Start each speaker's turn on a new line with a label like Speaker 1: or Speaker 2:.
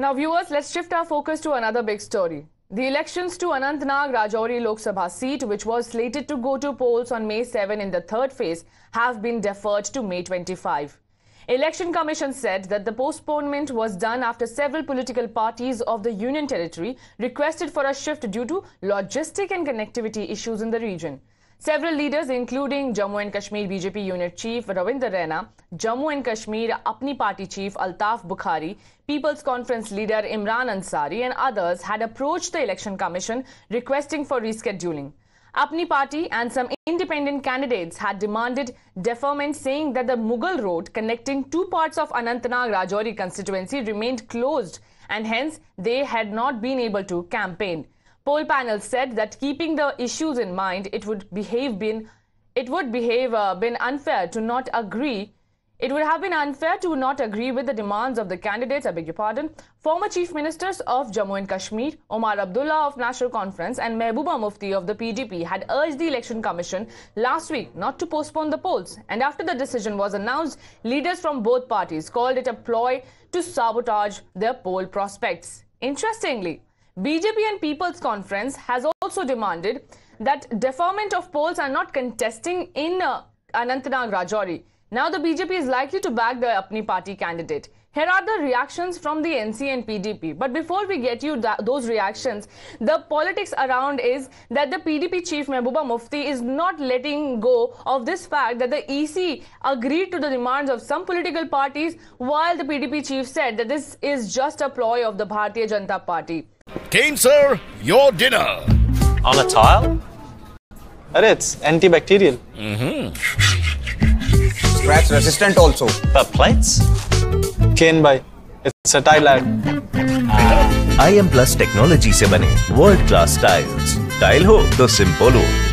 Speaker 1: Now, viewers, let's shift our focus to another big story. The elections to Anantnag Rajouri Lok Sabha seat, which was slated to go to polls on May 7 in the third phase, have been deferred to May 25. Election Commission said that the postponement was done after several political parties of the Union Territory requested for a shift due to logistic and connectivity issues in the region. Several leaders, including Jammu and Kashmir BJP unit chief Ravinder Rena, Jammu and Kashmir Apni party chief Altaf Bukhari, People's Conference leader Imran Ansari, and others, had approached the Election Commission requesting for rescheduling. Apni party and some independent candidates had demanded deferment, saying that the Mughal road connecting two parts of Anantnag Rajouri constituency remained closed, and hence they had not been able to campaign poll panel said that keeping the issues in mind, it would behave been it would behave uh, been unfair to not agree. It would have been unfair to not agree with the demands of the candidates, I beg your pardon, former chief ministers of Jammu and Kashmir, Omar Abdullah of National Conference and Mehbooba Mufti of the PDP had urged the Election Commission last week not to postpone the polls. And after the decision was announced, leaders from both parties called it a ploy to sabotage their poll prospects. Interestingly, BJP and People's Conference has also demanded that deferment of polls are not contesting in uh, Anantnag Rajouri. Now the BJP is likely to back the Apni party candidate. Here are the reactions from the NC and PDP. But before we get you th those reactions, the politics around is that the PDP chief Mehbooba Mufti is not letting go of this fact that the EC agreed to the demands of some political parties while the PDP chief said that this is just a ploy of the Bharatiya Janata Party. Kane, sir, your dinner. On a tile? अरे it's antibacterial. Mm-hmm. Scratch resistant also. But plates? Kane by. it's a tile ad. I Plus Technology 7 World Class Tiles. Tile ho, to हो तो